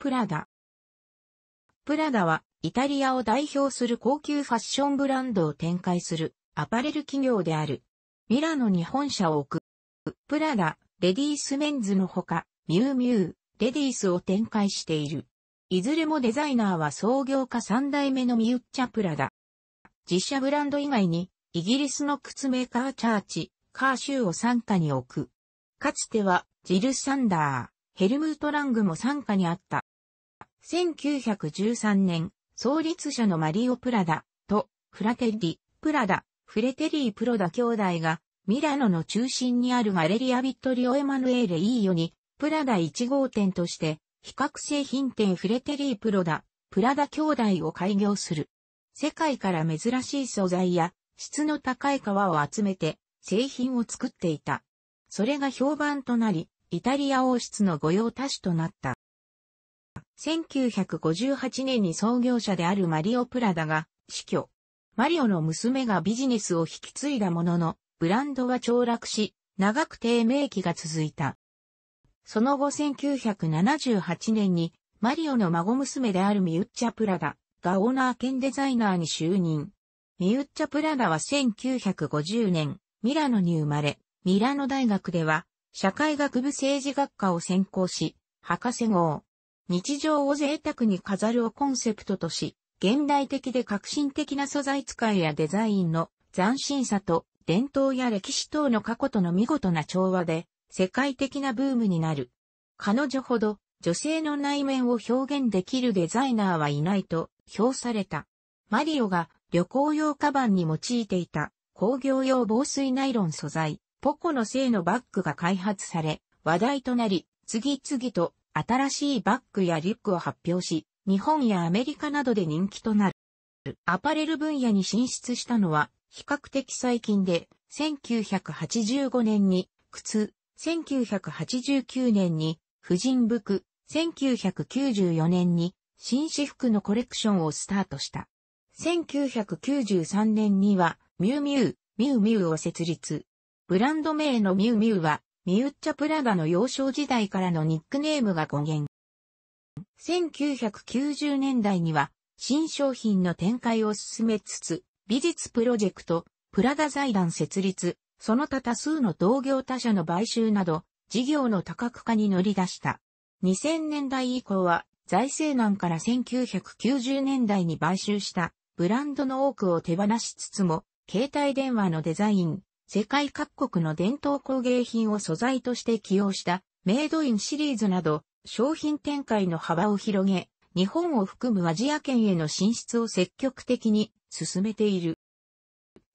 プラダ。プラダはイタリアを代表する高級ファッションブランドを展開するアパレル企業である。ミラノに本社を置く。プラダ、レディースメンズのほか、ミューミュー、レディースを展開している。いずれもデザイナーは創業家3代目のミウッチャ・プラダ。自社ブランド以外に、イギリスの靴メーカーチャーチ、カーシューを傘下に置く。かつては、ジル・サンダー、ヘルムート・ラングも傘下にあった。1913年、創立者のマリオ・プラダとフラテッィ・プラダ、フレテリー・プロダ兄弟が、ミラノの中心にあるマレリア・ビットリオ・エマヌエーレ・イーヨに、プラダ1号店として、比較製品店フレテリー・プロダ、プラダ兄弟を開業する。世界から珍しい素材や質の高い革を集めて製品を作っていた。それが評判となり、イタリア王室の御用達となった。1958年に創業者であるマリオ・プラダが死去。マリオの娘がビジネスを引き継いだものの、ブランドは凋落し、長く低迷期が続いた。その後1978年に、マリオの孫娘であるミウッチャ・プラダがオーナー兼デザイナーに就任。ミウッチャ・プラダは1950年、ミラノに生まれ、ミラノ大学では、社会学部政治学科を専攻し、博士号、日常を贅沢に飾るをコンセプトとし、現代的で革新的な素材使いやデザインの斬新さと伝統や歴史等の過去との見事な調和で世界的なブームになる。彼女ほど女性の内面を表現できるデザイナーはいないと評された。マリオが旅行用カバンに用いていた工業用防水ナイロン素材、ポコの製のバッグが開発され話題となり、次々と新しいバッグやリュックを発表し、日本やアメリカなどで人気となる。アパレル分野に進出したのは比較的最近で、1985年に靴、1989年に婦人服、1994年に紳士服のコレクションをスタートした。1993年にはミュウミュウ、ミュウミュウを設立。ブランド名のミュウミュウはミウッチャプラガの幼少時代からのニックネームが語源。1990年代には新商品の展開を進めつつ、美術プロジェクト、プラダ財団設立、その他多数の同業他社の買収など、事業の多角化に乗り出した。2000年代以降は、財政難から1990年代に買収したブランドの多くを手放しつつも、携帯電話のデザイン、世界各国の伝統工芸品を素材として起用したメイドインシリーズなど商品展開の幅を広げ、日本を含むアジア圏への進出を積極的に進めている。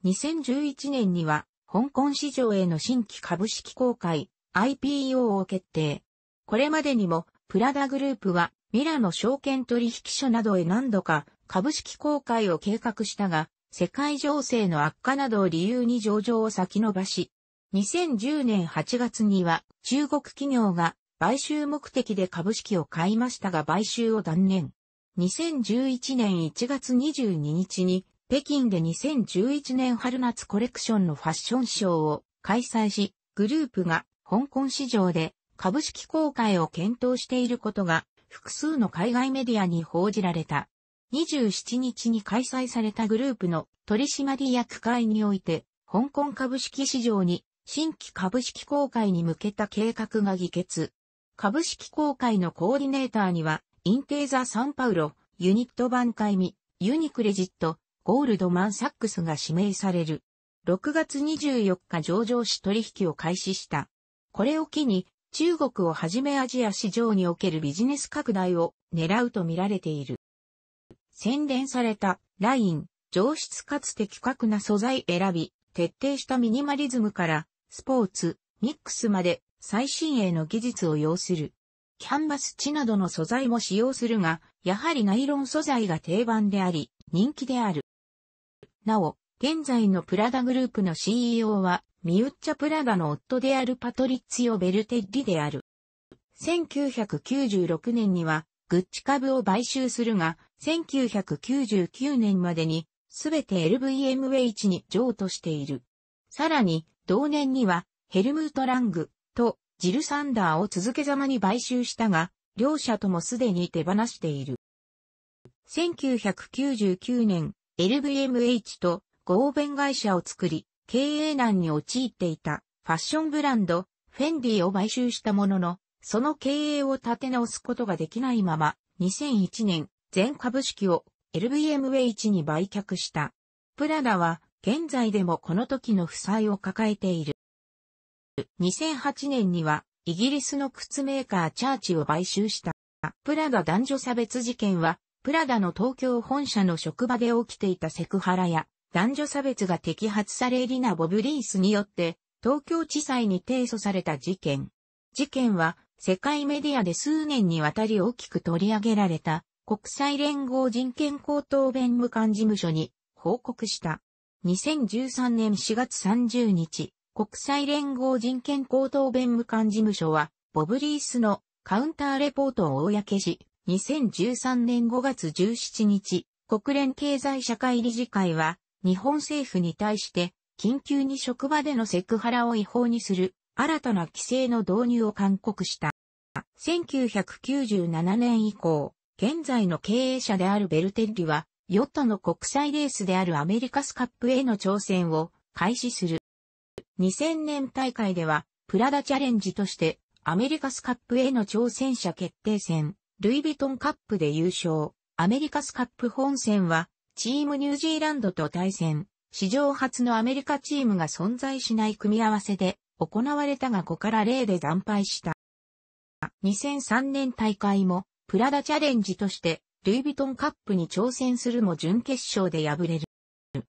2011年には香港市場への新規株式公開 IPO を決定。これまでにもプラダグループはミラノ証券取引所などへ何度か株式公開を計画したが、世界情勢の悪化などを理由に上場を先延ばし、2010年8月には中国企業が買収目的で株式を買いましたが買収を断念。2011年1月22日に北京で2011年春夏コレクションのファッションショーを開催し、グループが香港市場で株式公開を検討していることが複数の海外メディアに報じられた。27日に開催されたグループの取締役会において、香港株式市場に新規株式公開に向けた計画が議決。株式公開のコーディネーターには、インテーザ・サンパウロ、ユニット版会見、ユニクレジット、ゴールドマンサックスが指名される。6月24日上場し取引を開始した。これを機に、中国をはじめアジア市場におけるビジネス拡大を狙うと見られている。洗練された、ライン、上質かつ的確な素材選び、徹底したミニマリズムから、スポーツ、ミックスまで、最新鋭の技術を要する。キャンバス地などの素材も使用するが、やはりナイロン素材が定番であり、人気である。なお、現在のプラダグループの CEO は、ミウッチャ・プラダの夫であるパトリッツィオ・ベルテッリである。1996年には、グッチ株を買収するが、1999年までにすべて LVMH に譲渡している。さらに、同年にはヘルムート・ラングとジル・サンダーを続けざまに買収したが、両者ともすでに手放している。1999年、LVMH と合弁会社を作り、経営難に陥っていたファッションブランド、フェンディを買収したものの、その経営を立て直すことができないまま、2001年、全株式を LVMH に売却した。プラダは現在でもこの時の負債を抱えている。2008年にはイギリスの靴メーカーチャーチを買収した。プラダ男女差別事件はプラダの東京本社の職場で起きていたセクハラや男女差別が摘発されリナ・ボブリースによって東京地裁に提訴された事件。事件は世界メディアで数年にわたり大きく取り上げられた国際連合人権高等弁務官事務所に報告した。2013年4月30日、国際連合人権高等弁務官事務所は、ボブリースのカウンターレポートを公し、2013年5月17日、国連経済社会理事会は、日本政府に対して、緊急に職場でのセクハラを違法にする、新たな規制の導入を勧告した。1997年以降、現在の経営者であるベルテッリは、ヨットの国際レースであるアメリカスカップへの挑戦を開始する。2000年大会では、プラダチャレンジとして、アメリカスカップへの挑戦者決定戦、ルイ・ヴィトンカップで優勝。アメリカスカップ本戦は、チームニュージーランドと対戦。史上初のアメリカチームが存在しない組み合わせで行われたが5から0で惨敗した。2003年大会もプラダチャレンジとして、ルイ・ヴィトンカップに挑戦するも準決勝で敗れる。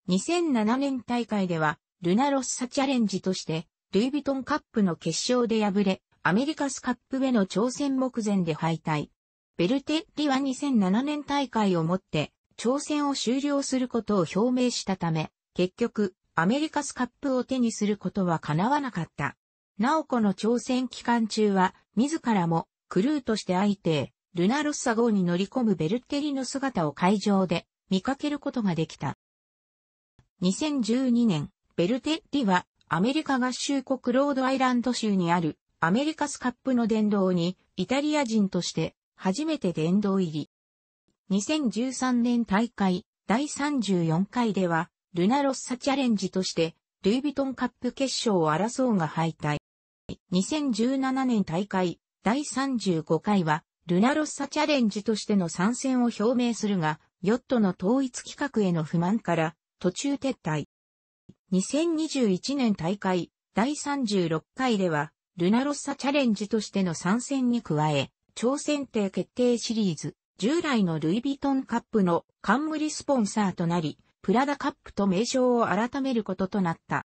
2007年大会では、ルナ・ロッサチャレンジとして、ルイ・ヴィトンカップの決勝で敗れ、アメリカスカップへの挑戦目前で敗退。ベルテッリは2007年大会をもって、挑戦を終了することを表明したため、結局、アメリカスカップを手にすることは叶わなかった。なおこの挑戦期間中は、自らも、クルーとして相手ルナロッサ号に乗り込むベルッテリの姿を会場で見かけることができた。2012年、ベルテッリはアメリカ合衆国ロードアイランド州にあるアメリカスカップの殿堂にイタリア人として初めて殿堂入り。2013年大会第34回ではルナロッサチャレンジとしてルイ・ヴィトンカップ決勝を争うが敗退。2017年大会第35回はルナロッサチャレンジとしての参戦を表明するが、ヨットの統一規格への不満から途中撤退。2021年大会第36回では、ルナロッサチャレンジとしての参戦に加え、挑戦艇決定シリーズ、従来のルイ・ヴィトンカップの冠スポンサーとなり、プラダカップと名称を改めることとなった。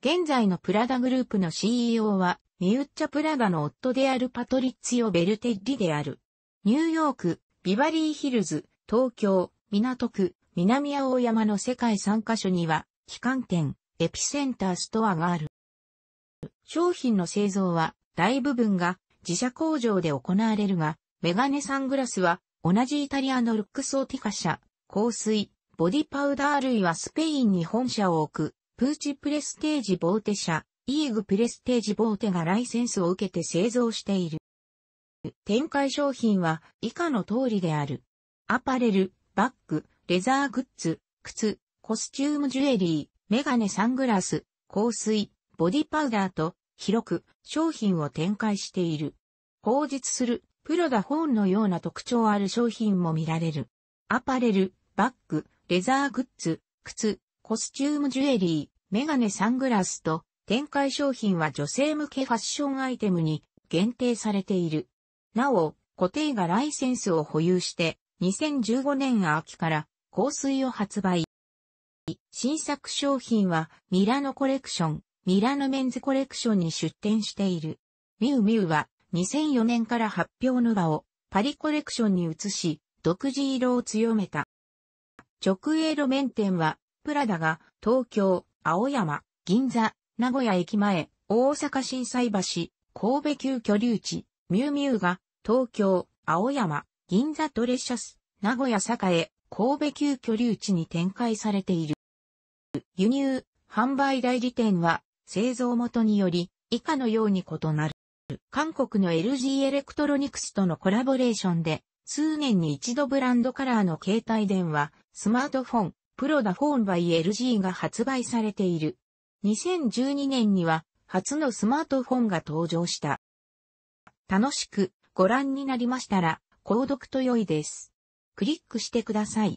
現在のプラダグループの CEO は、ミウッチャ・プラダの夫であるパトリッツィオ・ベルテッリである。ニューヨーク、ビバリーヒルズ、東京、港区、南青山の世界3カ所には、機関店、エピセンターストアがある。商品の製造は、大部分が自社工場で行われるが、メガネサングラスは、同じイタリアのルックソーティカ社、香水、ボディパウダー類はスペインに本社を置く、プーチプレステージボーテ社、イーグプレステージボーテがライセンスを受けて製造している。展開商品は以下の通りである。アパレル、バッグ、レザーグッズ、靴、コスチュームジュエリー、メガネサングラス、香水、ボディパウダーと広く商品を展開している。口実するプロダホーンのような特徴ある商品も見られる。アパレル、バッグ、レザーグッズ、靴、コスチュームジュエリー、メガネサングラスと、展開商品は女性向けファッションアイテムに限定されている。なお、固定がライセンスを保有して、2015年秋から香水を発売。新作商品はミラノコレクション、ミラノメンズコレクションに出展している。ミュウミュウは2004年から発表の場をパリコレクションに移し、独自色を強めた。直営路面店はプラダが東京、青山、銀座、名古屋駅前、大阪震災橋、神戸急居留地、ミュウミュウが東京、青山、銀座トレシャス、名古屋栄、神戸急居留地に展開されている。輸入、販売代理店は製造元により以下のように異なる。韓国の LG エレクトロニクスとのコラボレーションで数年に一度ブランドカラーの携帯電話、スマートフォン、プロダフォンバイ LG が発売されている。2012年には初のスマートフォンが登場した。楽しくご覧になりましたら、購読と良いです。クリックしてください。